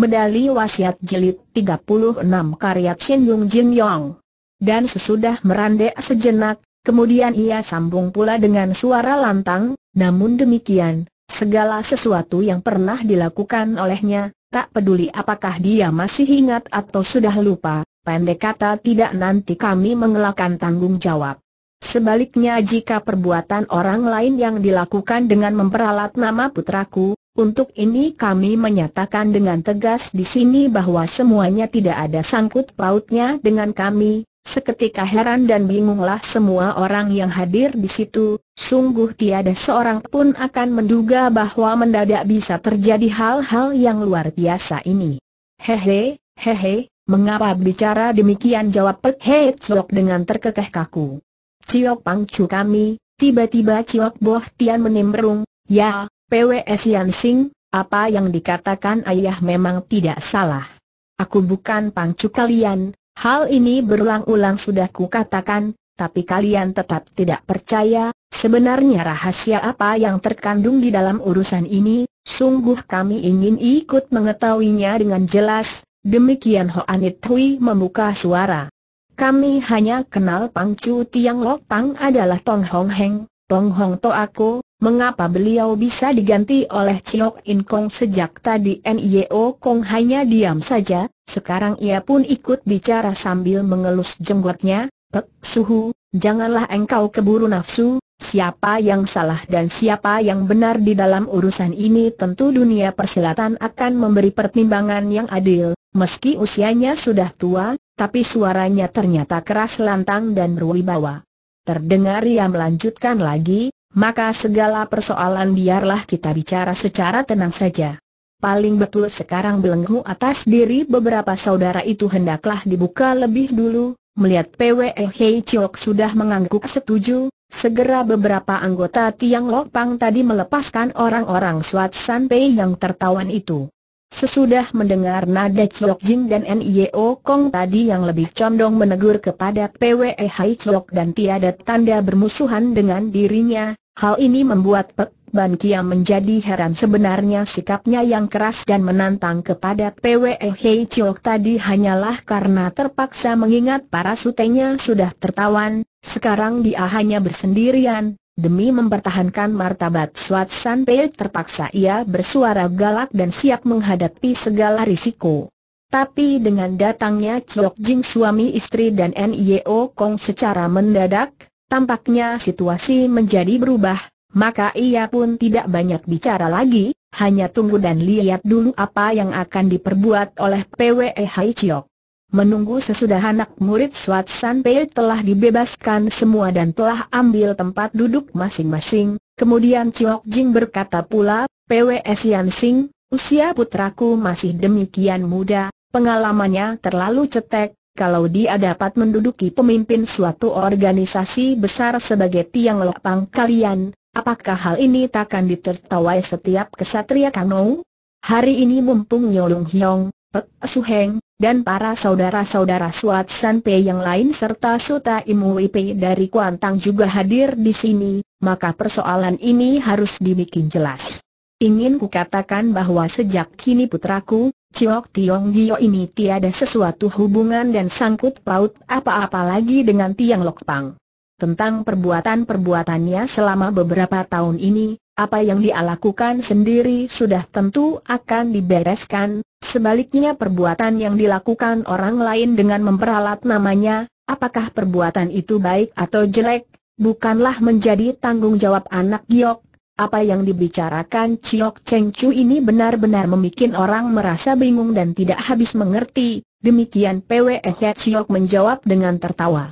Medali Wasiat Jilid 36 karya Chin Yung Jin Yong. Dan sesudah merandek sejenak, kemudian ia sambung pula dengan suara lantang, namun demikian, segala sesuatu yang pernah dilakukan olehnya, tak peduli apakah dia masih ingat atau sudah lupa, pendek kata tidak nanti kami mengelakkan tanggung jawab. Sebaliknya jika perbuatan orang lain yang dilakukan dengan memperalat nama putraku, untuk ini kami menyatakan dengan tegas di sini bahwa semuanya tidak ada sangkut pautnya dengan kami. Seketika heran dan bingunglah semua orang yang hadir di situ, sungguh tiada seorang pun akan menduga bahwa mendadak bisa terjadi hal-hal yang luar biasa ini. Hehe, hehe, mengapa bicara demikian jawab Pek He dengan terkekeh kaku. Chiok Pangcu kami, tiba-tiba Chiok Boh Tian menimbrung, ya, PWS Yansing, apa yang dikatakan ayah memang tidak salah. Aku bukan pangcu kalian, hal ini berulang-ulang sudah kukatakan, tapi kalian tetap tidak percaya, sebenarnya rahasia apa yang terkandung di dalam urusan ini, sungguh kami ingin ikut mengetahuinya dengan jelas, demikian Hoanit Hui membuka suara. Kami hanya kenal Pang Chu Tiang Lok Pang adalah Tong Hong Heng, Tong Hong To Aku, Mengapa beliau bisa diganti oleh Chiok In Kong sejak tadi Nio Kong hanya diam saja, sekarang ia pun ikut bicara sambil mengelus jenggotnya, Pek Suhu, janganlah engkau keburu nafsu, siapa yang salah dan siapa yang benar di dalam urusan ini tentu dunia persilatan akan memberi pertimbangan yang adil, meski usianya sudah tua, tapi suaranya ternyata keras lantang dan berwibawa. Terdengar ia melanjutkan lagi, maka segala persoalan biarlah kita bicara secara tenang saja. Paling betul sekarang belenggu atas diri beberapa saudara itu hendaklah dibuka lebih dulu, melihat PWE Hei Chok sudah mengangguk setuju, segera beberapa anggota Tiang pang tadi melepaskan orang-orang Suat Pei yang tertawan itu. Sesudah mendengar nada Chok Jin dan Nio Kong tadi yang lebih condong menegur kepada PWE Hai Chok dan tiada tanda bermusuhan dengan dirinya, hal ini membuat Pek Ban Kia menjadi heran sebenarnya sikapnya yang keras dan menantang kepada PWE Hai Chok tadi hanyalah karena terpaksa mengingat para sutenya sudah tertawan, sekarang dia hanya bersendirian, Demi mempertahankan martabat Swat San terpaksa ia bersuara galak dan siap menghadapi segala risiko. Tapi dengan datangnya Chok Jing suami istri dan N.I.O. Kong secara mendadak, tampaknya situasi menjadi berubah, maka ia pun tidak banyak bicara lagi, hanya tunggu dan lihat dulu apa yang akan diperbuat oleh PWE Hai Chok. Menunggu sesudah anak murid San Sanpei telah dibebaskan semua dan telah ambil tempat duduk masing-masing, kemudian Chiok Jing berkata pula, PWS Yan Sing, usia putraku masih demikian muda, pengalamannya terlalu cetek, kalau dia dapat menduduki pemimpin suatu organisasi besar sebagai tiang Lopang kalian, apakah hal ini takkan ditertawai setiap kesatria Kangou? Hari ini mumpung Nyolong Hyong, Pek Suheng, dan para saudara-saudara Suat Pei yang lain serta Suta Wipe dari Kuantang juga hadir di sini, maka persoalan ini harus dibikin jelas. Ingin kukatakan bahwa sejak kini putraku, Ciok Tiong Gio ini tiada sesuatu hubungan dan sangkut paut apa-apa lagi dengan Tiang Lok Pang. Tentang perbuatan-perbuatannya selama beberapa tahun ini, apa yang dia lakukan sendiri sudah tentu akan dibereskan, sebaliknya perbuatan yang dilakukan orang lain dengan memperalat namanya, apakah perbuatan itu baik atau jelek, bukanlah menjadi tanggung jawab anak giok. Apa yang dibicarakan Chiok Cheng Chu ini benar-benar membuat orang merasa bingung dan tidak habis mengerti, demikian PWE Chiok menjawab dengan tertawa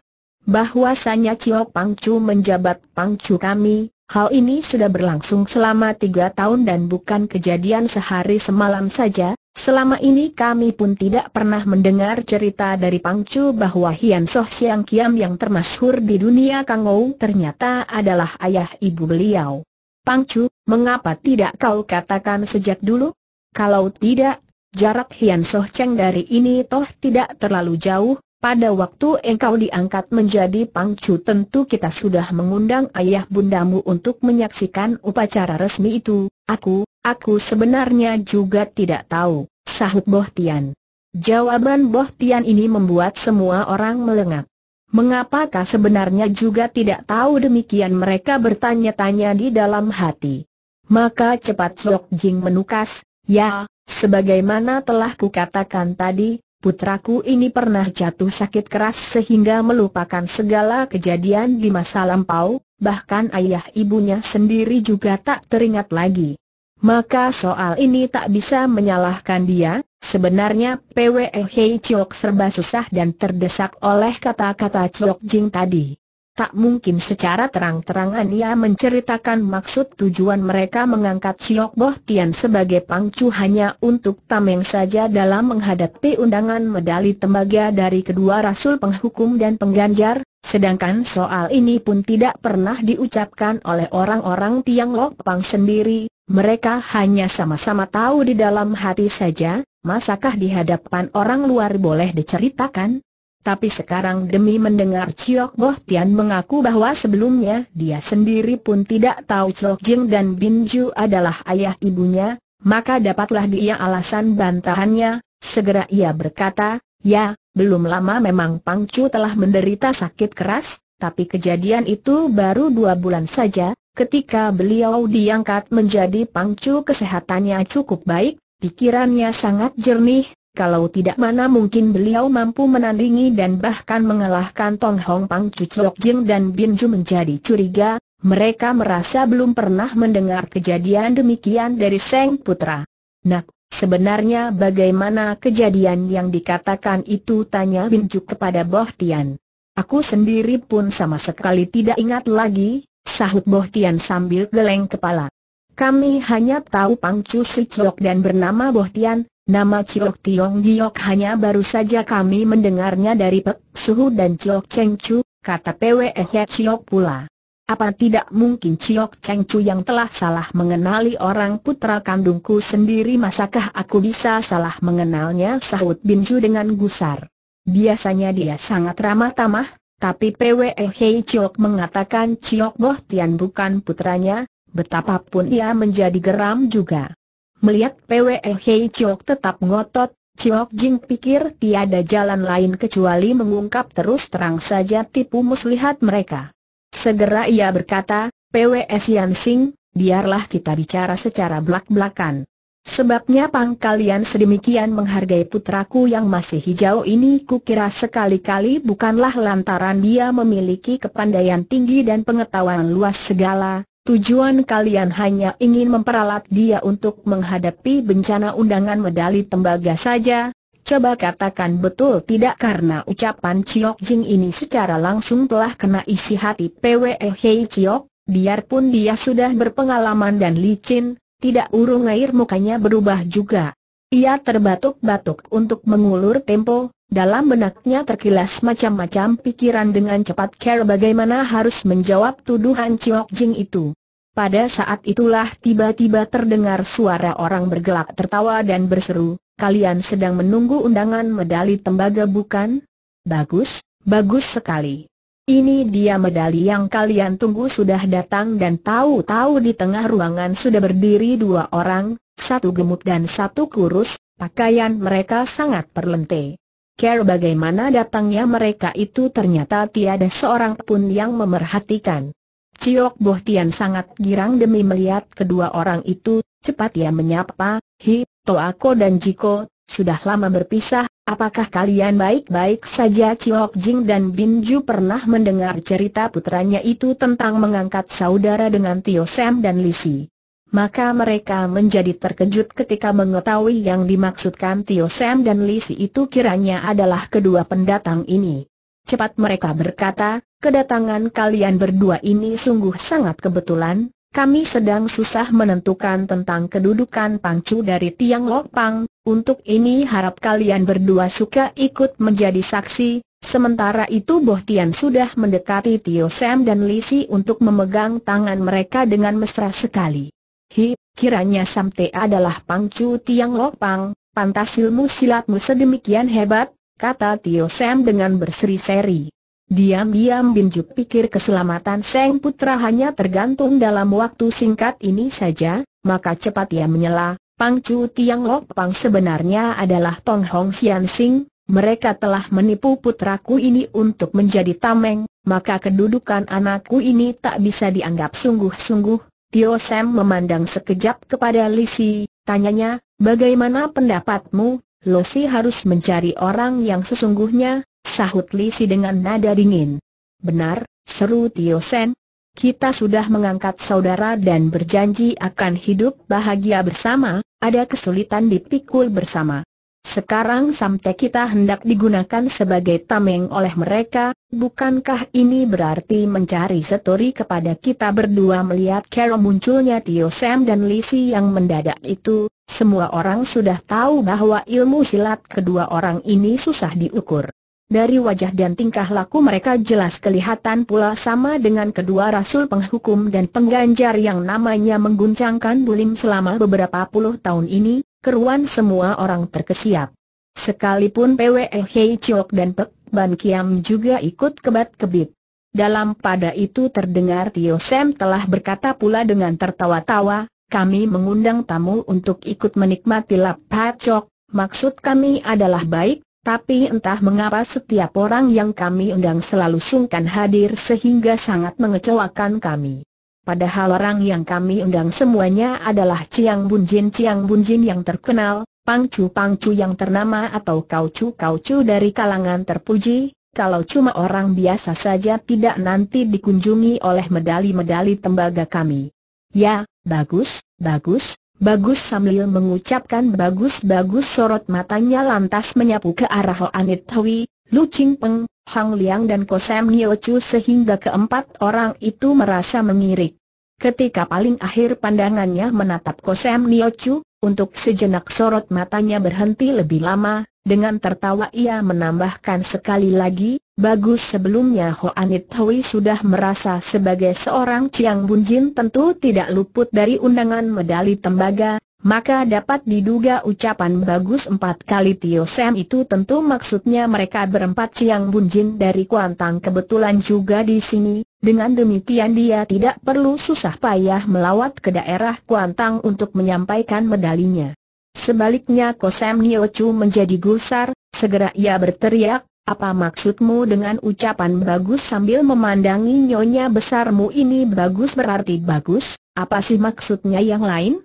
bahwasanya Ciok Chu menjabat Pang Chu kami, Hal ini sudah berlangsung selama tiga tahun dan bukan kejadian sehari semalam saja, selama ini kami pun tidak pernah mendengar cerita dari Pangcu bahwa Hian Soh Siang Kiam yang termasyhur di dunia Kangou ternyata adalah ayah ibu beliau. Pangcu, mengapa tidak kau katakan sejak dulu? Kalau tidak, jarak Hian Soh Cheng dari ini toh tidak terlalu jauh, pada waktu engkau diangkat menjadi pangcu tentu kita sudah mengundang ayah bundamu untuk menyaksikan upacara resmi itu. Aku, aku sebenarnya juga tidak tahu, sahut Tian. Jawaban Tian ini membuat semua orang melengak. Mengapakah sebenarnya juga tidak tahu demikian mereka bertanya-tanya di dalam hati. Maka cepat Sok Jing menukas, ya, sebagaimana telah kukatakan tadi, putraku ini pernah jatuh sakit keras sehingga melupakan segala kejadian di masa lampau, bahkan ayah ibunya sendiri juga tak teringat lagi. Maka soal ini tak bisa menyalahkan dia, sebenarnya PWE Hei Chok serba susah dan terdesak oleh kata-kata Chok Jing tadi. Tak mungkin secara terang-terangan ia menceritakan maksud tujuan mereka mengangkat Siok Boh Tian sebagai pangcu hanya untuk tameng saja dalam menghadapi undangan medali tembaga dari kedua rasul penghukum dan pengganjar, sedangkan soal ini pun tidak pernah diucapkan oleh orang-orang Tiang Lok Pang sendiri, mereka hanya sama-sama tahu di dalam hati saja, masakah di hadapan orang luar boleh diceritakan? Tapi sekarang demi mendengar Chiok Boh Tian mengaku bahwa sebelumnya dia sendiri pun tidak tahu Chok Jing dan Bin Ju adalah ayah ibunya, maka dapatlah dia alasan bantahannya, segera ia berkata, ya, belum lama memang Pang Chu telah menderita sakit keras, tapi kejadian itu baru dua bulan saja, ketika beliau diangkat menjadi Pang Chu kesehatannya cukup baik, pikirannya sangat jernih, kalau tidak mana mungkin beliau mampu menandingi dan bahkan mengalahkan Tong Hong Pang Chu Chok Jing dan Bin Ju menjadi curiga, mereka merasa belum pernah mendengar kejadian demikian dari Seng Putra. Nak, sebenarnya bagaimana kejadian yang dikatakan itu tanya Bin Ju kepada Boh Tian. Aku sendiri pun sama sekali tidak ingat lagi, sahut Boh Tian sambil geleng kepala. Kami hanya tahu Pang Chu Chok dan bernama Boh Tian, Nama Chiok Tiong Giok hanya baru saja kami mendengarnya dari Pek Suhu dan Chiok Cheng Chu, kata Pwe He ya Chiok pula. Apa tidak mungkin Chiok Cheng Chu yang telah salah mengenali orang putra kandungku sendiri masakah aku bisa salah mengenalnya sahut Bin Chu dengan gusar. Biasanya dia sangat ramah tamah, tapi Pwe He Chiok mengatakan Chiok Boh Tian bukan putranya, betapapun ia menjadi geram juga. Melihat Pwe Hei Chiok tetap ngotot, Chiok Jing pikir tiada jalan lain kecuali mengungkap terus terang saja tipu muslihat mereka. Segera ia berkata, Pwe Sian Sing, biarlah kita bicara secara belak-belakan. Sebabnya Pang Kalian sedemikian menghargai putraku yang masih hijau ini ku kira sekali-kali bukanlah lantaran dia memiliki kepandaian tinggi dan pengetahuan luas segala, Tujuan kalian hanya ingin memperalat dia untuk menghadapi bencana undangan medali tembaga saja. Coba katakan betul tidak karena ucapan Chiok Jing ini secara langsung telah kena isi hati PWE Hei Chiok, biarpun dia sudah berpengalaman dan licin, tidak urung air mukanya berubah juga. Ia terbatuk-batuk untuk mengulur tempo, dalam benaknya terkilas macam-macam pikiran dengan cepat care bagaimana harus menjawab tuduhan Ciok Jing itu. Pada saat itulah tiba-tiba terdengar suara orang bergelak tertawa dan berseru, kalian sedang menunggu undangan medali tembaga bukan? Bagus, bagus sekali. Ini dia medali yang kalian tunggu sudah datang dan tahu-tahu di tengah ruangan sudah berdiri dua orang, satu gemuk dan satu kurus, pakaian mereka sangat perlente. Care bagaimana datangnya mereka itu ternyata tiada seorang pun yang memerhatikan. Ciok Boh Tian sangat girang demi melihat kedua orang itu, cepat ia menyapa, Hi, Toako dan Jiko, sudah lama berpisah, Apakah kalian baik-baik saja Chiok Jing dan Bin Ju pernah mendengar cerita putranya itu tentang mengangkat saudara dengan Tio Sam dan Lisi? Maka mereka menjadi terkejut ketika mengetahui yang dimaksudkan Tio Sam dan Lisi itu kiranya adalah kedua pendatang ini. Cepat mereka berkata, kedatangan kalian berdua ini sungguh sangat kebetulan, kami sedang susah menentukan tentang kedudukan Pangcu dari Tiang pang. untuk ini harap kalian berdua suka ikut menjadi saksi, sementara itu Boh Tian sudah mendekati Tio Sam dan Lisi untuk memegang tangan mereka dengan mesra sekali. Hi, kiranya Samte adalah Pangcu Tiang pang. pantas ilmu silatmu sedemikian hebat, kata Tio Sam dengan berseri-seri. Diam-diam Binjuk pikir keselamatan Seng Putra hanya tergantung dalam waktu singkat ini saja, maka cepat ia menyela, Pang Chu Tiang Lok Pang sebenarnya adalah Tong Hong Sian Sing, mereka telah menipu putraku ini untuk menjadi tameng, maka kedudukan anakku ini tak bisa dianggap sungguh-sungguh. Tio Sam memandang sekejap kepada Lisi, tanyanya, bagaimana pendapatmu, Losi harus mencari orang yang sesungguhnya, sahut Lisi dengan nada dingin. Benar, seru Tio Sen. Kita sudah mengangkat saudara dan berjanji akan hidup bahagia bersama, ada kesulitan dipikul bersama. Sekarang sampai kita hendak digunakan sebagai tameng oleh mereka, bukankah ini berarti mencari setori kepada kita berdua melihat kalau munculnya Tio Sam dan Lisi yang mendadak itu, semua orang sudah tahu bahwa ilmu silat kedua orang ini susah diukur. Dari wajah dan tingkah laku mereka jelas kelihatan pula sama dengan kedua rasul penghukum dan pengganjar yang namanya mengguncangkan bulim selama beberapa puluh tahun ini, keruan semua orang terkesiap. Sekalipun PWE Hei Chok dan Pek Ban Kiam juga ikut kebat-kebit. Dalam pada itu terdengar Tio Sam telah berkata pula dengan tertawa-tawa, kami mengundang tamu untuk ikut menikmati lap Chok. maksud kami adalah baik, tapi entah mengapa setiap orang yang kami undang selalu sungkan hadir sehingga sangat mengecewakan kami. Padahal orang yang kami undang semuanya adalah Ciang Bunjin Ciang Bunjin yang terkenal, pangcu-pangcu yang ternama atau kaucu-kaucu dari kalangan terpuji, kalau cuma orang biasa saja tidak nanti dikunjungi oleh medali-medali tembaga kami. Ya, bagus, bagus, Bagus sambil mengucapkan bagus-bagus sorot matanya lantas menyapu ke arah Anit Hui, Lu Ching Peng, Hang Liang dan Kosem Nio Chu sehingga keempat orang itu merasa mengirik. Ketika paling akhir pandangannya menatap Kosem Nio Chu, untuk sejenak sorot matanya berhenti lebih lama, dengan tertawa ia menambahkan sekali lagi, Bagus sebelumnya Hoanit Hui sudah merasa sebagai seorang Chiang Bunjin tentu tidak luput dari undangan medali tembaga, maka dapat diduga ucapan bagus empat kali Tio Sam itu tentu maksudnya mereka berempat Chiang Bunjin dari Kuantang kebetulan juga di sini, dengan demikian dia tidak perlu susah payah melawat ke daerah Kuantang untuk menyampaikan medalinya. Sebaliknya Kosem Niochu menjadi gusar, segera ia berteriak, apa maksudmu dengan ucapan bagus sambil memandangi nyonya besarmu ini bagus berarti bagus, apa sih maksudnya yang lain?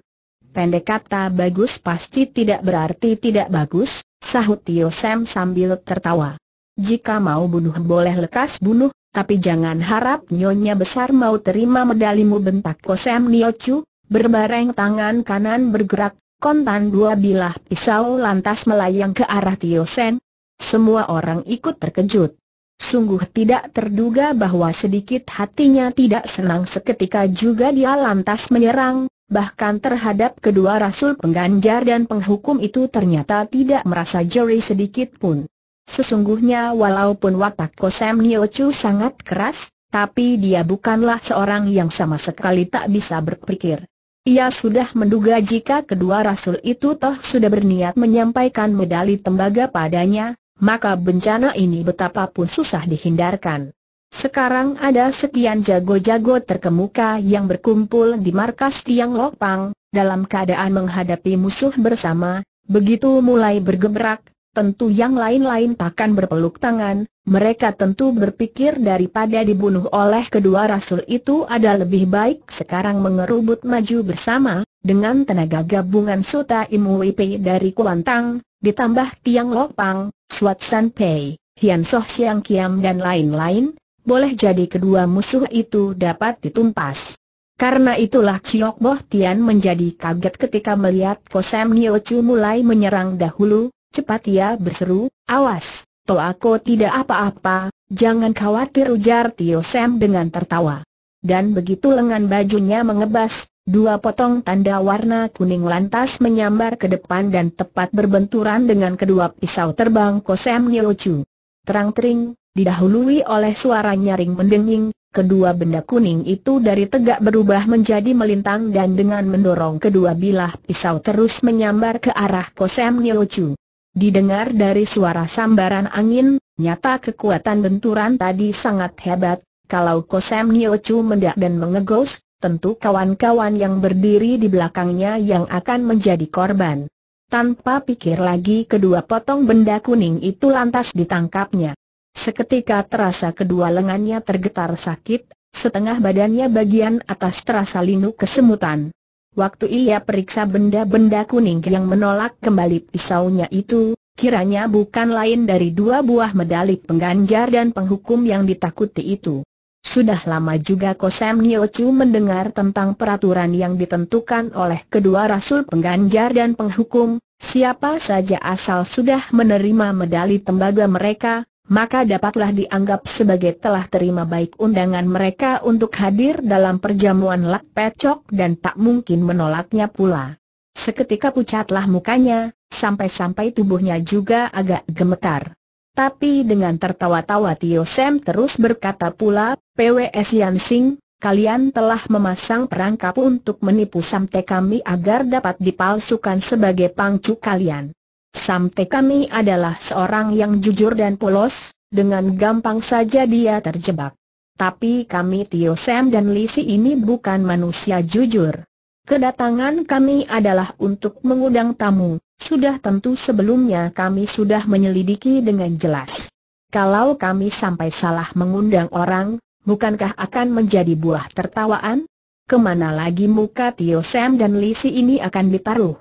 Pendek kata bagus pasti tidak berarti tidak bagus, sahut Tio Sam sambil tertawa. Jika mau bunuh boleh lekas bunuh, tapi jangan harap nyonya besar mau terima medalimu bentak Kosem Niochu, berbareng tangan kanan bergerak, kontan dua bilah pisau lantas melayang ke arah Tio Sam. Semua orang ikut terkejut. Sungguh tidak terduga bahwa sedikit hatinya tidak senang seketika juga dia lantas menyerang, bahkan terhadap kedua rasul pengganjar dan penghukum itu ternyata tidak merasa jeri sedikit pun. Sesungguhnya walaupun watak Kosem Niochu sangat keras, tapi dia bukanlah seorang yang sama sekali tak bisa berpikir. Ia sudah menduga jika kedua rasul itu toh sudah berniat menyampaikan medali tembaga padanya, maka bencana ini betapapun susah dihindarkan. Sekarang ada sekian jago-jago terkemuka yang berkumpul di markas Tiang Lokpang, dalam keadaan menghadapi musuh bersama, begitu mulai bergemerak, tentu yang lain-lain takkan berpeluk tangan, mereka tentu berpikir daripada dibunuh oleh kedua rasul itu ada lebih baik sekarang mengerubut maju bersama, dengan tenaga gabungan Suta Ipe dari Kuantang, ditambah Tiang Lopang, Suat San Pei, Hian Soh Siang Kiam dan lain-lain, boleh jadi kedua musuh itu dapat ditumpas. Karena itulah Chiok Boh Tian menjadi kaget ketika melihat Kosem Nio Chu mulai menyerang dahulu, cepat ia berseru, awas, toh aku tidak apa-apa, jangan khawatir ujar Tio Sam dengan tertawa dan begitu lengan bajunya mengebas, dua potong tanda warna kuning lantas menyambar ke depan dan tepat berbenturan dengan kedua pisau terbang Kosem Niochu. Terang-tering, didahului oleh suara nyaring mendenging, kedua benda kuning itu dari tegak berubah menjadi melintang dan dengan mendorong kedua bilah pisau terus menyambar ke arah Kosem Niochu. Didengar dari suara sambaran angin, nyata kekuatan benturan tadi sangat hebat, kalau Kosem Niochu mendak dan mengegos, tentu kawan-kawan yang berdiri di belakangnya yang akan menjadi korban. Tanpa pikir lagi kedua potong benda kuning itu lantas ditangkapnya. Seketika terasa kedua lengannya tergetar sakit, setengah badannya bagian atas terasa linu kesemutan. Waktu ia periksa benda-benda kuning yang menolak kembali pisaunya itu, kiranya bukan lain dari dua buah medali pengganjar dan penghukum yang ditakuti itu. Sudah lama juga Kosem Niochu mendengar tentang peraturan yang ditentukan oleh kedua rasul pengganjar dan penghukum, siapa saja asal sudah menerima medali tembaga mereka, maka dapatlah dianggap sebagai telah terima baik undangan mereka untuk hadir dalam perjamuan lak pecok dan tak mungkin menolaknya pula. Seketika pucatlah mukanya, sampai-sampai tubuhnya juga agak gemetar. Tapi dengan tertawa-tawa Tio Sam terus berkata pula, PWS Yan Sing, kalian telah memasang perangkap untuk menipu Samte kami agar dapat dipalsukan sebagai pangcu kalian. Samte kami adalah seorang yang jujur dan polos, dengan gampang saja dia terjebak. Tapi kami Tio Sam dan Lisi ini bukan manusia jujur. Kedatangan kami adalah untuk mengundang tamu, sudah tentu sebelumnya kami sudah menyelidiki dengan jelas. Kalau kami sampai salah mengundang orang, bukankah akan menjadi buah tertawaan? Kemana lagi muka Tio Sam dan Lisi ini akan ditaruh?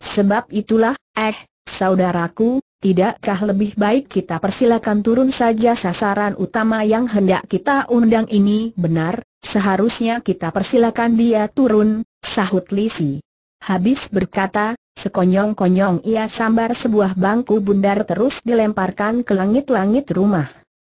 Sebab itulah, eh, saudaraku, tidakkah lebih baik kita persilakan turun saja sasaran utama yang hendak kita undang ini benar, seharusnya kita persilakan dia turun, sahut Lisi. Habis berkata, Sekonyong-konyong ia sambar sebuah bangku bundar terus dilemparkan ke langit-langit rumah.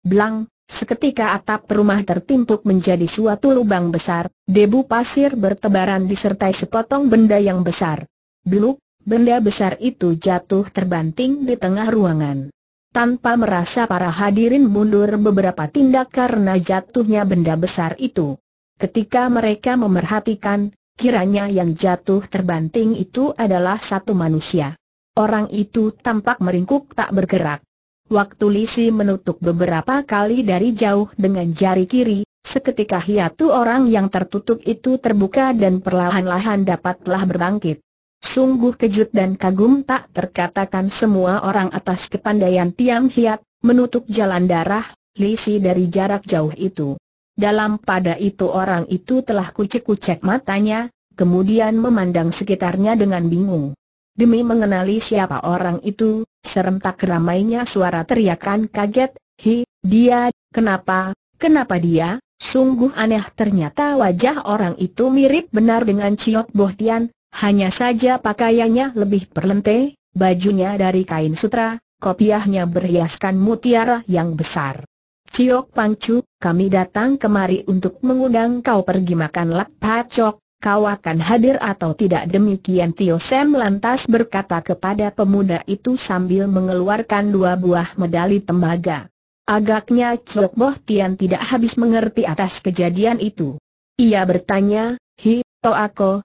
Blang, seketika atap rumah tertimpuk menjadi suatu lubang besar, debu pasir bertebaran disertai sepotong benda yang besar. Beluk, benda besar itu jatuh terbanting di tengah ruangan. Tanpa merasa para hadirin mundur beberapa tindak karena jatuhnya benda besar itu. Ketika mereka memerhatikan, Kiranya yang jatuh terbanting itu adalah satu manusia. Orang itu tampak meringkuk tak bergerak. Waktu Lisi menutup beberapa kali dari jauh dengan jari kiri, seketika hiatu orang yang tertutup itu terbuka dan perlahan-lahan dapatlah berbangkit. Sungguh kejut dan kagum tak terkatakan semua orang atas kepandaian Tiam Hiat, menutup jalan darah, Lisi dari jarak jauh itu. Dalam pada itu orang itu telah kucek-kucek matanya, kemudian memandang sekitarnya dengan bingung. Demi mengenali siapa orang itu, serentak ramainya suara teriakan kaget, Hi, dia, kenapa, kenapa dia? Sungguh aneh ternyata wajah orang itu mirip benar dengan Ciot Bohtian, hanya saja pakaiannya lebih perlente, bajunya dari kain sutra, kopiahnya berhiaskan mutiara yang besar. Ciok Pancu, kami datang kemari untuk mengundang kau pergi makan lak pacok, kau akan hadir atau tidak demikian Tio Sam lantas berkata kepada pemuda itu sambil mengeluarkan dua buah medali tembaga. Agaknya Ciok Boh Tian tidak habis mengerti atas kejadian itu. Ia bertanya, Hi, to aku,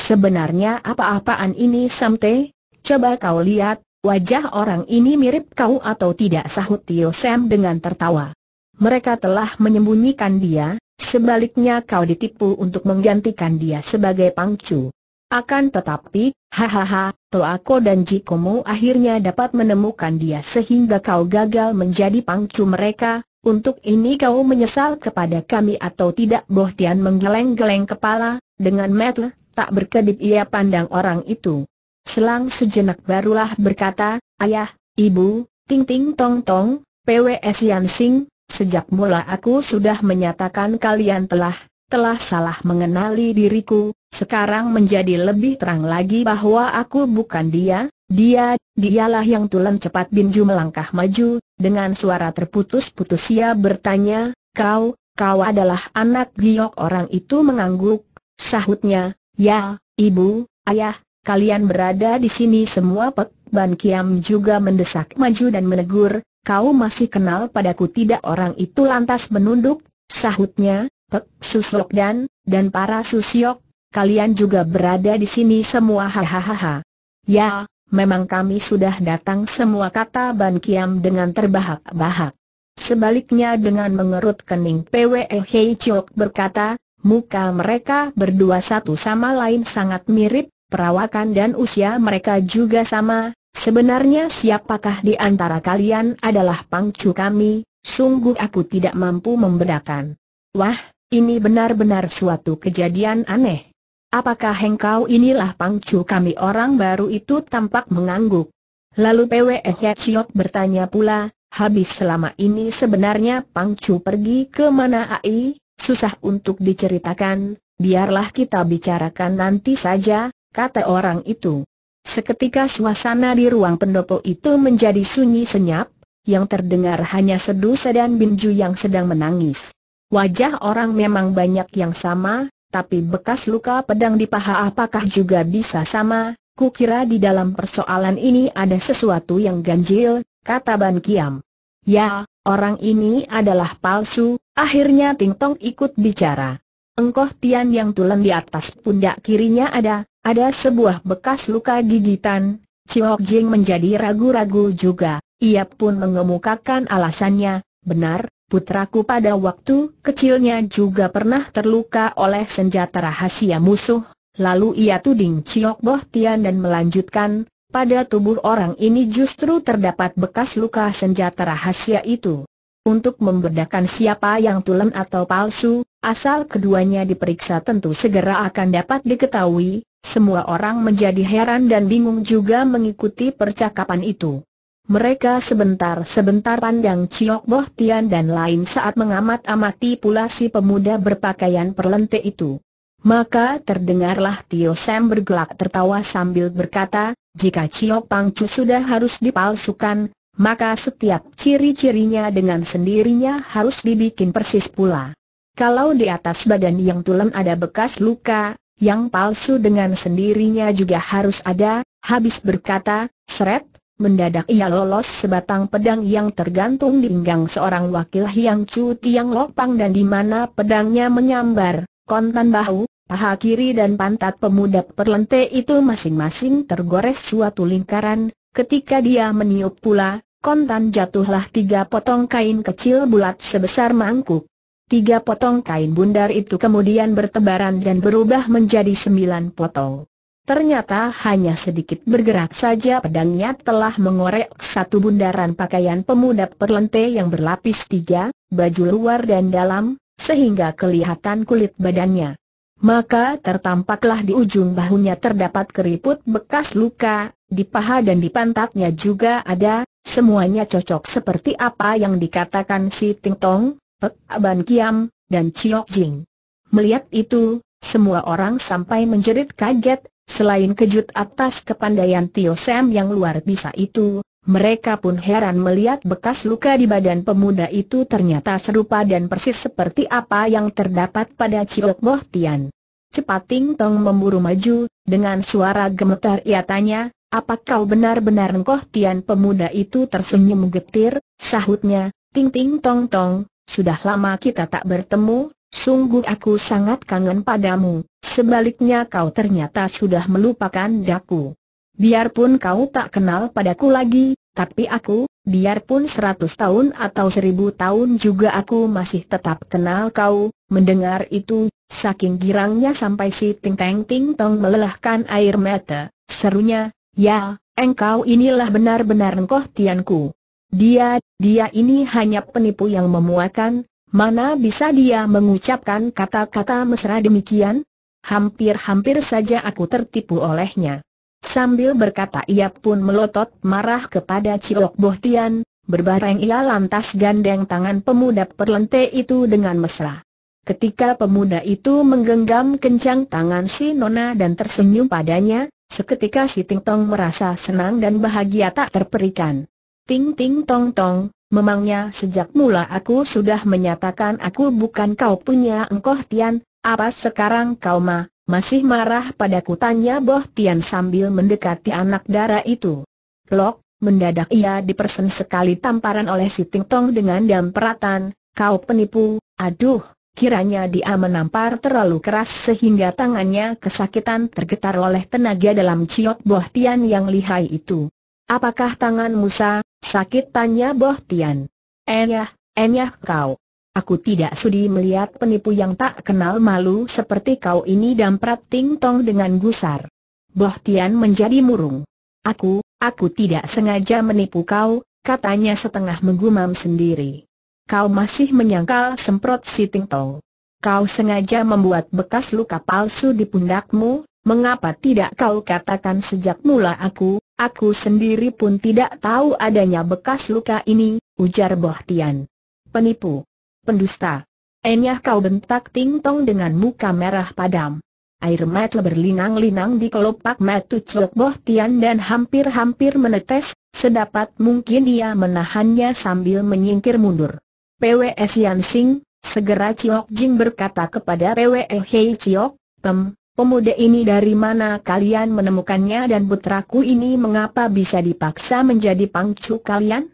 sebenarnya apa-apaan ini Samte? Coba kau lihat, Wajah orang ini mirip kau atau tidak sahut Tio Sam dengan tertawa. Mereka telah menyembunyikan dia, sebaliknya kau ditipu untuk menggantikan dia sebagai pangcu. Akan tetapi, hahaha, Toako dan Jikomo akhirnya dapat menemukan dia sehingga kau gagal menjadi pangcu mereka, untuk ini kau menyesal kepada kami atau tidak Boh Tian menggeleng-geleng kepala, dengan metel, tak berkedip ia pandang orang itu. Selang sejenak barulah berkata, Ayah, Ibu, Ting Ting Tong Tong, PWS Yan Sing, sejak mula aku sudah menyatakan kalian telah, telah salah mengenali diriku, sekarang menjadi lebih terang lagi bahwa aku bukan dia, dia, dialah yang tulen cepat Binju melangkah maju, dengan suara terputus-putus ia bertanya, kau, kau adalah anak giok orang itu mengangguk, sahutnya, ya, ibu, ayah, kalian berada di sini semua pek, Ban Kiam juga mendesak maju dan menegur, kau masih kenal padaku tidak orang itu lantas menunduk, sahutnya, pek, susok dan, dan para susyok, kalian juga berada di sini semua hahaha. Ya, memang kami sudah datang semua kata Ban Kiam dengan terbahak-bahak. Sebaliknya dengan mengerut kening PWE Hei Chok berkata, muka mereka berdua satu sama lain sangat mirip, perawakan dan usia mereka juga sama, sebenarnya siapakah di antara kalian adalah pangcu kami, sungguh aku tidak mampu membedakan. Wah, ini benar-benar suatu kejadian aneh. Apakah hengkau inilah pangcu kami orang baru itu tampak mengangguk. Lalu PWE Hechiok bertanya pula, habis selama ini sebenarnya pangcu pergi ke mana AI, susah untuk diceritakan, biarlah kita bicarakan nanti saja, kata orang itu. Seketika suasana di ruang pendopo itu menjadi sunyi senyap, yang terdengar hanya sedu sedan Binju yang sedang menangis. Wajah orang memang banyak yang sama, tapi bekas luka pedang di paha apakah juga bisa sama, kukira di dalam persoalan ini ada sesuatu yang ganjil, kata Ban Kiam. Ya, orang ini adalah palsu, akhirnya Ting Tong ikut bicara. Engkoh Tian yang tulen di atas pundak kirinya ada, ada sebuah bekas luka gigitan, Chiok Jing menjadi ragu-ragu juga. Ia pun mengemukakan alasannya, benar, putraku pada waktu kecilnya juga pernah terluka oleh senjata rahasia musuh. Lalu ia tuding Chiok Boh Tian dan melanjutkan, pada tubuh orang ini justru terdapat bekas luka senjata rahasia itu untuk membedakan siapa yang tulen atau palsu, asal keduanya diperiksa tentu segera akan dapat diketahui, semua orang menjadi heran dan bingung juga mengikuti percakapan itu. Mereka sebentar-sebentar pandang Ciok Boh Tian dan lain saat mengamat-amati pula si pemuda berpakaian perlente itu. Maka terdengarlah Tio Sam bergelak tertawa sambil berkata, jika Ciok Pangcu sudah harus dipalsukan, maka setiap ciri-cirinya dengan sendirinya harus dibikin persis pula. Kalau di atas badan yang tulen ada bekas luka, yang palsu dengan sendirinya juga harus ada, habis berkata, seret, mendadak ia lolos sebatang pedang yang tergantung di pinggang seorang wakil Hyang Chu Tiang Lopang dan di mana pedangnya menyambar, kontan bahu, paha kiri dan pantat pemuda perlente itu masing-masing tergores suatu lingkaran, Ketika dia meniup pula, kontan jatuhlah tiga potong kain kecil bulat sebesar mangkuk. Tiga potong kain bundar itu kemudian bertebaran dan berubah menjadi sembilan potong. Ternyata hanya sedikit bergerak saja pedangnya telah mengorek satu bundaran pakaian pemuda perlente yang berlapis tiga, baju luar dan dalam, sehingga kelihatan kulit badannya. Maka tertampaklah di ujung bahunya terdapat keriput bekas luka, di paha dan di pantatnya juga ada, semuanya cocok seperti apa yang dikatakan si Ting Tong, Pek Aban Kiam, dan Chiok Jing. Melihat itu, semua orang sampai menjerit kaget, selain kejut atas kepandaian Tio Sam yang luar biasa itu, mereka pun heran melihat bekas luka di badan pemuda itu ternyata serupa dan persis seperti apa yang terdapat pada Chiok Boh Tian. Cepat Ting Tong memburu maju, dengan suara gemetar ia tanya, apa kau benar-benar engkoh Tian pemuda itu tersenyum getir, sahutnya, ting ting tong tong, sudah lama kita tak bertemu, sungguh aku sangat kangen padamu, sebaliknya kau ternyata sudah melupakan daku. Biarpun kau tak kenal padaku lagi, tapi aku, biarpun seratus tahun atau seribu tahun juga aku masih tetap kenal kau, mendengar itu, saking girangnya sampai si ting teng ting tong melelahkan air mata, serunya, Ya, engkau inilah benar-benar engkau tianku. Dia, dia ini hanya penipu yang memuakan, mana bisa dia mengucapkan kata-kata mesra demikian? Hampir-hampir saja aku tertipu olehnya. Sambil berkata ia pun melotot marah kepada Cilok Bohtian, berbareng ia lantas gandeng tangan pemuda perlente itu dengan mesra. Ketika pemuda itu menggenggam kencang tangan si Nona dan tersenyum padanya, Seketika si Ting Tong merasa senang dan bahagia tak terperikan. Ting Ting Tong Tong, memangnya sejak mula aku sudah menyatakan aku bukan kau punya engkau Tian, apa sekarang kau ma, masih marah padaku tanya Boh Tian sambil mendekati anak dara itu. Lok, mendadak ia dipersen sekali tamparan oleh si Ting Tong dengan dam peratan, kau penipu, aduh, Kiranya dia menampar terlalu keras sehingga tangannya kesakitan tergetar oleh tenaga dalam ciot Boh Tian yang lihai itu. Apakah tangan Musa, sakit tanya Boh Tian. Enyah, enyah kau. Aku tidak sudi melihat penipu yang tak kenal malu seperti kau ini dan damprat tong dengan gusar. Boh Tian menjadi murung. Aku, aku tidak sengaja menipu kau, katanya setengah menggumam sendiri kau masih menyangkal semprot si Ting Tong. Kau sengaja membuat bekas luka palsu di pundakmu, mengapa tidak kau katakan sejak mula aku, aku sendiri pun tidak tahu adanya bekas luka ini, ujar Boh Tian. Penipu. Pendusta. Enyah kau bentak Ting Tong dengan muka merah padam. Air mata berlinang-linang di kelopak mata Cok Boh Tian dan hampir-hampir menetes, sedapat mungkin dia menahannya sambil menyingkir mundur. PWS Yansing, segera Chiok Jing berkata kepada PWS Hei Chiok, Tem, pemuda ini dari mana kalian menemukannya dan putraku ini mengapa bisa dipaksa menjadi pangcu kalian?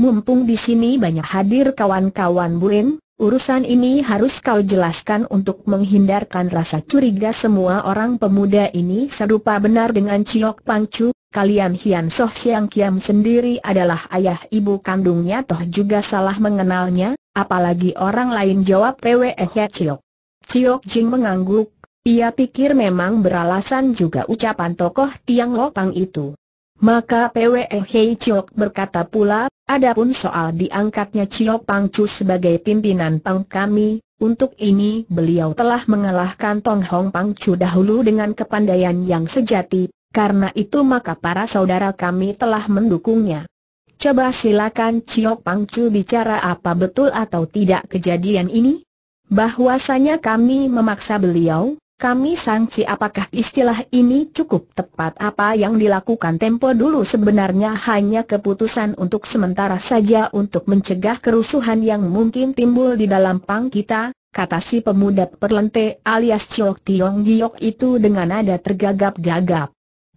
Mumpung di sini banyak hadir kawan-kawan Buin, urusan ini harus kau jelaskan untuk menghindarkan rasa curiga semua orang pemuda ini serupa benar dengan Ciok Pangcu, kalian Hian Soh Siang Kiam sendiri adalah ayah ibu kandungnya toh juga salah mengenalnya, apalagi orang lain jawab Pwe eh ya Chiok. Chiok Jing mengangguk, ia pikir memang beralasan juga ucapan tokoh Tiang Lopang itu. Maka Pwe eh Hei Chiok berkata pula, adapun soal diangkatnya Chiok Pang Chu sebagai pimpinan Pang kami, untuk ini beliau telah mengalahkan Tong Hong Pang Chu dahulu dengan kepandaian yang sejati, karena itu maka para saudara kami telah mendukungnya. Coba silakan Ciok Pangcu bicara apa betul atau tidak kejadian ini? Bahwasanya kami memaksa beliau, kami sanksi apakah istilah ini cukup tepat apa yang dilakukan tempo dulu sebenarnya hanya keputusan untuk sementara saja untuk mencegah kerusuhan yang mungkin timbul di dalam pang kita, kata si pemuda perlente alias Ciok Tiong Giok itu dengan nada tergagap-gagap.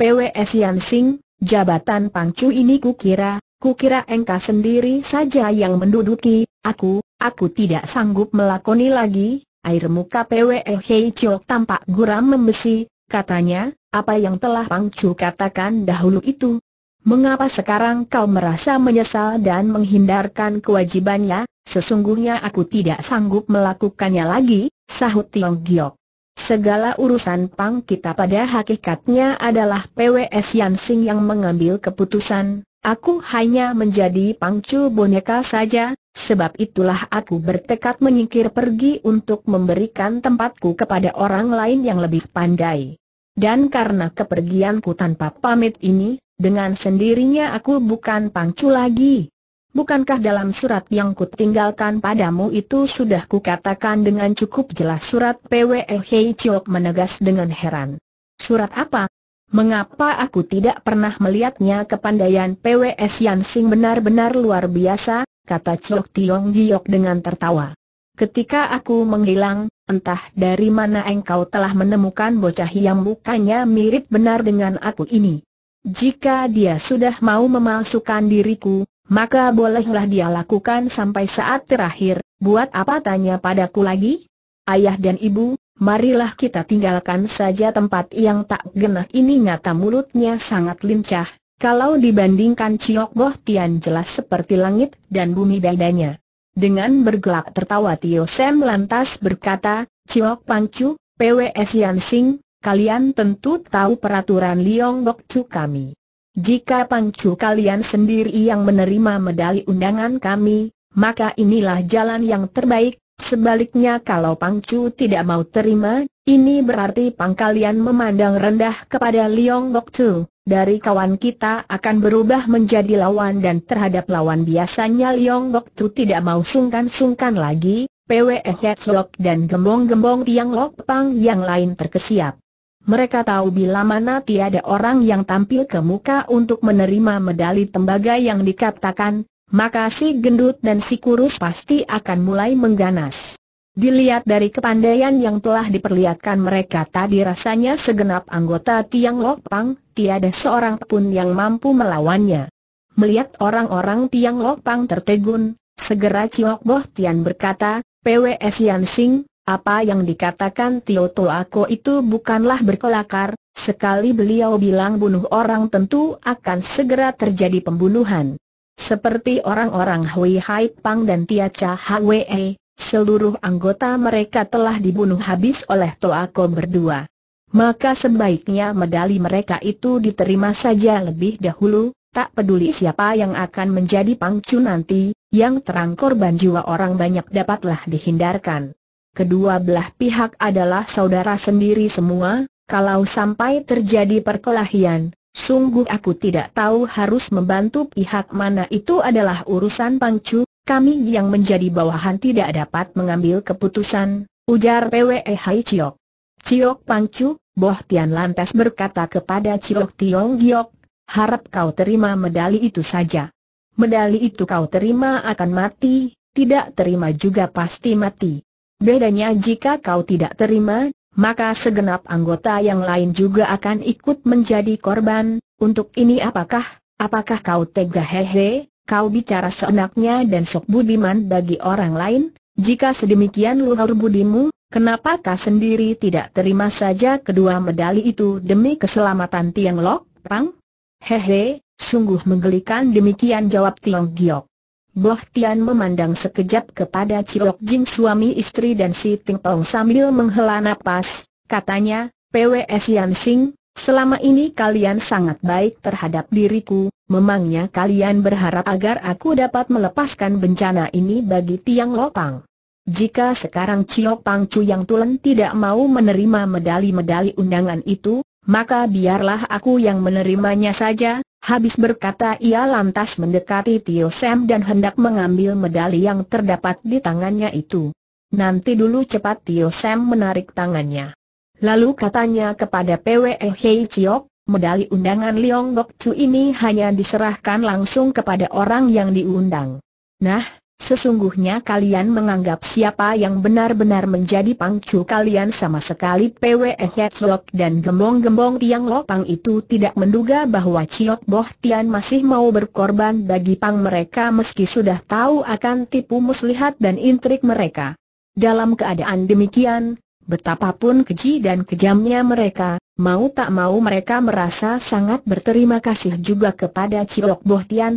PWS Sing, jabatan pangcu ini kukira, kukira engkau sendiri saja yang menduduki, aku, aku tidak sanggup melakoni lagi, air muka PWS Hei Chok tampak guram membesi, katanya, apa yang telah pangcu katakan dahulu itu? Mengapa sekarang kau merasa menyesal dan menghindarkan kewajibannya? Sesungguhnya aku tidak sanggup melakukannya lagi, sahut Tiong Giok. Segala urusan Pang kita pada hakikatnya adalah PWS Yansing yang mengambil keputusan, aku hanya menjadi pangcu boneka saja, sebab itulah aku bertekad menyingkir pergi untuk memberikan tempatku kepada orang lain yang lebih pandai. Dan karena kepergianku tanpa pamit ini, dengan sendirinya aku bukan pangcu lagi, Bukankah dalam surat yang kutinggalkan padamu itu sudah kukatakan dengan cukup jelas surat PWE Hei Chiok menegas dengan heran. Surat apa? Mengapa aku tidak pernah melihatnya kepandaian PWS Sian Sing benar-benar luar biasa, kata Chiok Tiong Giok dengan tertawa. Ketika aku menghilang, entah dari mana engkau telah menemukan bocah yang mukanya mirip benar dengan aku ini. Jika dia sudah mau memalsukan diriku, maka bolehlah dia lakukan sampai saat terakhir, buat apa tanya padaku lagi? Ayah dan ibu, marilah kita tinggalkan saja tempat yang tak genah ini nyata mulutnya sangat lincah, kalau dibandingkan Ciok Boh Tian jelas seperti langit dan bumi bedanya. Dengan bergelak tertawa Tio Sam lantas berkata, Ciok Pangcu, PWS Yansing, kalian tentu tahu peraturan Liong Bok Chu kami. Jika pangcu kalian sendiri yang menerima medali undangan kami, maka inilah jalan yang terbaik. Sebaliknya kalau pangcu tidak mau terima, ini berarti pang kalian memandang rendah kepada Liong Bok Chu. Dari kawan kita akan berubah menjadi lawan dan terhadap lawan biasanya Liong Bok Chu tidak mau sungkan-sungkan lagi. PWE Headlock dan gembong-gembong tiang Pang yang lain terkesiap. Mereka tahu bila mana tiada orang yang tampil ke muka untuk menerima medali tembaga yang dikatakan, maka si gendut dan si kurus pasti akan mulai mengganas. Dilihat dari kepandaian yang telah diperlihatkan mereka tadi rasanya segenap anggota Tiang Lokpang, tiada seorang pun yang mampu melawannya. Melihat orang-orang Tiang Lokpang tertegun, segera Ciok Boh Tian berkata, PWS Yan apa yang dikatakan Tio Toako itu bukanlah berkelakar, sekali beliau bilang bunuh orang tentu akan segera terjadi pembunuhan. Seperti orang-orang Hui Hai Pang dan Tia Cha Hwe, seluruh anggota mereka telah dibunuh habis oleh Toako berdua. Maka sebaiknya medali mereka itu diterima saja lebih dahulu, tak peduli siapa yang akan menjadi pangcu nanti, yang terang korban jiwa orang banyak dapatlah dihindarkan kedua belah pihak adalah saudara sendiri semua, kalau sampai terjadi perkelahian, sungguh aku tidak tahu harus membantu pihak mana itu adalah urusan Pangcu, kami yang menjadi bawahan tidak dapat mengambil keputusan, ujar PWE Hai Ciok. Ciok Pangcu, Boh Tian lantas berkata kepada Ciok Tiong Giok, harap kau terima medali itu saja. Medali itu kau terima akan mati, tidak terima juga pasti mati. Bedanya jika kau tidak terima, maka segenap anggota yang lain juga akan ikut menjadi korban. Untuk ini apakah, apakah kau tega hehe, kau bicara seenaknya dan sok budiman bagi orang lain? Jika sedemikian luhur budimu, kenapa kau sendiri tidak terima saja kedua medali itu demi keselamatan Tiang Lok Pang? Hehe, sungguh menggelikan demikian jawab Tiong Giok. Boh Tian memandang sekejap kepada Ciok Jing suami istri dan si Ting Tong sambil menghela napas, katanya, PWS Yan Sing, selama ini kalian sangat baik terhadap diriku, memangnya kalian berharap agar aku dapat melepaskan bencana ini bagi Tiang Lopang. Jika sekarang Ciok Pangcu yang tulen tidak mau menerima medali-medali undangan itu, maka biarlah aku yang menerimanya saja, Habis berkata ia lantas mendekati Tio Sam dan hendak mengambil medali yang terdapat di tangannya itu. Nanti dulu cepat Tio Sam menarik tangannya. Lalu katanya kepada PWE Hei Chiok, medali undangan Leong Gok Chu ini hanya diserahkan langsung kepada orang yang diundang. Nah, Sesungguhnya kalian menganggap siapa yang benar-benar menjadi pangcu kalian sama sekali Pwe Hetzlok dan gembong-gembong Tiang Lopang itu tidak menduga bahwa Ciok Boh Tian masih mau berkorban bagi pang mereka meski sudah tahu akan tipu muslihat dan intrik mereka. Dalam keadaan demikian, betapapun keji dan kejamnya mereka, Mau tak mau mereka merasa sangat berterima kasih juga kepada Cilok Tian, Bohtian,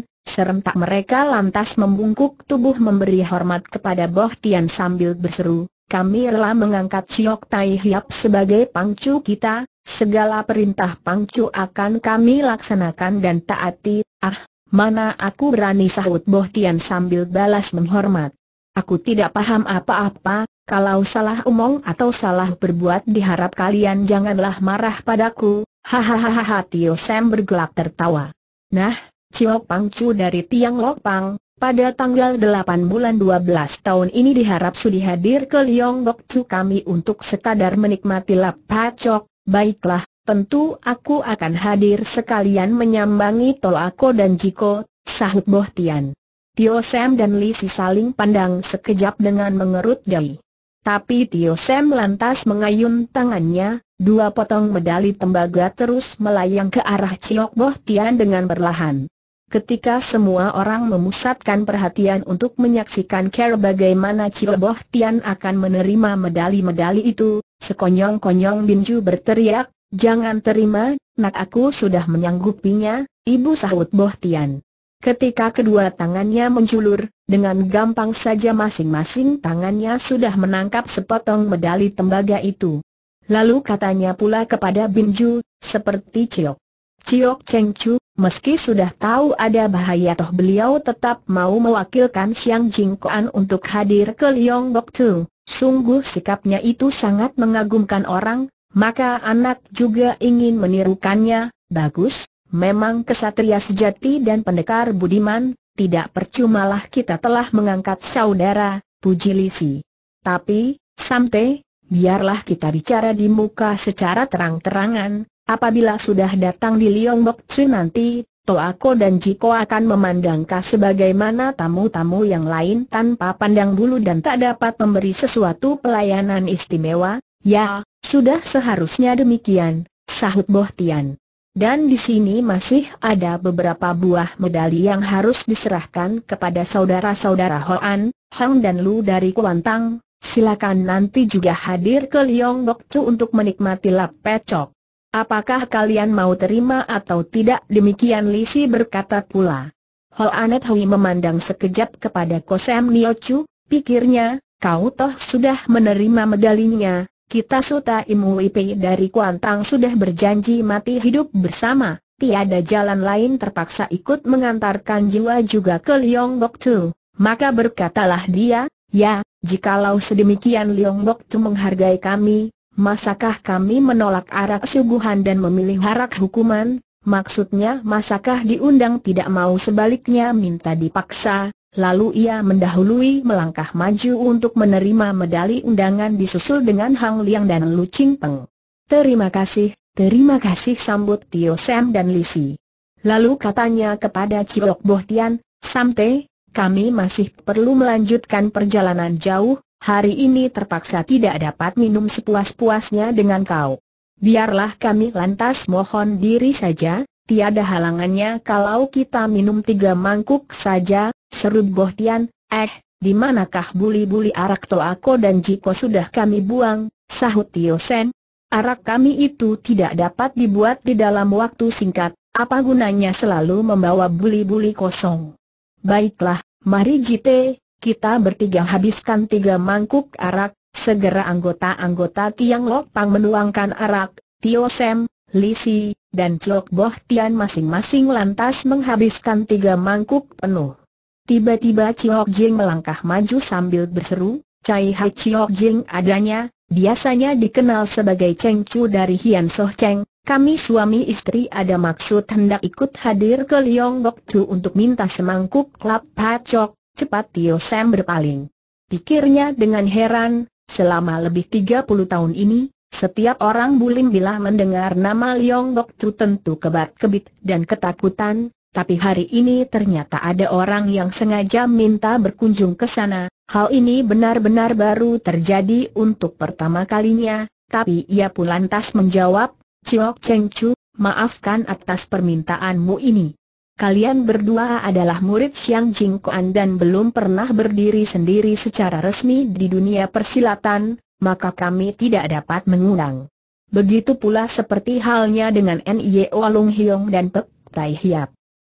tak mereka lantas membungkuk tubuh memberi hormat kepada Bohtian sambil berseru, kami rela mengangkat Cilok Tai Hiap sebagai pangcu kita, segala perintah pangcu akan kami laksanakan dan taati, ah, mana aku berani sahut Bohtian sambil balas menghormat. Aku tidak paham apa-apa, kalau salah omong atau salah berbuat diharap kalian janganlah marah padaku, hahaha Tio Sam bergelak tertawa. Nah, Ciok Pangcu dari Tiang Lok Pang, pada tanggal 8 bulan 12 tahun ini diharap sudi hadir ke Liong Bok Chu kami untuk sekadar menikmati lap pacok, baiklah, tentu aku akan hadir sekalian menyambangi Tolako dan Jiko, sahut Tian. Tio Sam dan Lisi saling pandang sekejap dengan mengerut dahi. Tapi Tio Sam lantas mengayun tangannya, dua potong medali tembaga terus melayang ke arah Ciok Boh Tian dengan perlahan. Ketika semua orang memusatkan perhatian untuk menyaksikan cara bagaimana Ciok Boh Tian akan menerima medali-medali itu, sekonyong-konyong Binju berteriak, Jangan terima, nak aku sudah menyanggupinya, ibu sahut Boh Tian. Ketika kedua tangannya menjulur, dengan gampang saja masing-masing tangannya sudah menangkap sepotong medali tembaga itu. Lalu katanya pula kepada Binju, seperti Ciok. Ciok Cheng Chu, meski sudah tahu ada bahaya toh beliau tetap mau mewakilkan Xiang Jingkoan untuk hadir ke Liong Bok Tu. Sungguh sikapnya itu sangat mengagumkan orang, maka anak juga ingin menirukannya, bagus, memang kesatria sejati dan pendekar budiman, tidak percumalah kita telah mengangkat saudara, puji Lisi. Tapi, Samte, biarlah kita bicara di muka secara terang-terangan, apabila sudah datang di Liong Bok nanti, Toako dan Jiko akan memandang sebagaimana tamu-tamu yang lain tanpa pandang bulu dan tak dapat memberi sesuatu pelayanan istimewa, ya, sudah seharusnya demikian, sahut Boh Tian. Dan di sini masih ada beberapa buah medali yang harus diserahkan kepada saudara-saudara Hoan, Hang dan Lu dari Kuantang. Silakan nanti juga hadir ke Liong Bok Chu untuk menikmati lap pecok. Apakah kalian mau terima atau tidak demikian Lisi berkata pula. Hoanet Hui memandang sekejap kepada Kosem Nio pikirnya, kau toh sudah menerima medalinya, kita Suta Ipe dari Kuantang sudah berjanji mati hidup bersama, tiada jalan lain terpaksa ikut mengantarkan jiwa juga ke Liong Bok Tu. Maka berkatalah dia, ya, jikalau sedemikian Liong Bok Tu menghargai kami, masakah kami menolak arak suguhan dan memilih harak hukuman? Maksudnya masakah diundang tidak mau sebaliknya minta dipaksa, Lalu ia mendahului melangkah maju untuk menerima medali undangan disusul dengan Hang Liang dan Lu Ching Peng. Terima kasih, terima kasih sambut Tio Sam dan Lisi. Lalu katanya kepada Ciok Boh Tian, sampai kami masih perlu melanjutkan perjalanan jauh, hari ini terpaksa tidak dapat minum sepuas-puasnya dengan kau. Biarlah kami lantas mohon diri saja, tiada halangannya kalau kita minum tiga mangkuk saja, seru Boh Tian, eh, di manakah buli-buli arak toako dan jiko sudah kami buang, sahut Tio Sen. Arak kami itu tidak dapat dibuat di dalam waktu singkat, apa gunanya selalu membawa buli-buli kosong. Baiklah, mari Jite, kita bertiga habiskan tiga mangkuk arak, segera anggota-anggota Tiang Lopang menuangkan arak, Tio Lisi, dan Chok Boh Tian masing-masing lantas menghabiskan tiga mangkuk penuh. Tiba-tiba Ciok Jing melangkah maju sambil berseru, Cai Hai Chok Jing adanya, biasanya dikenal sebagai Cheng Chu dari Hian Soh Cheng, kami suami istri ada maksud hendak ikut hadir ke Liong Bok Tu untuk minta semangkuk klap pacok, cepat Tio Sam berpaling. Pikirnya dengan heran, selama lebih tiga puluh tahun ini, setiap orang bulim bila mendengar nama Liong Bok Chu tentu kebat-kebit dan ketakutan, tapi hari ini ternyata ada orang yang sengaja minta berkunjung ke sana. Hal ini benar-benar baru terjadi untuk pertama kalinya, tapi ia pun lantas menjawab, Chiok Cheng Chu, maafkan atas permintaanmu ini. Kalian berdua adalah murid Xiang Jingkuan dan belum pernah berdiri sendiri secara resmi di dunia persilatan, maka kami tidak dapat mengundang. Begitu pula seperti halnya dengan N.Y.O. Lung Hiong dan Pek Tai Hiap.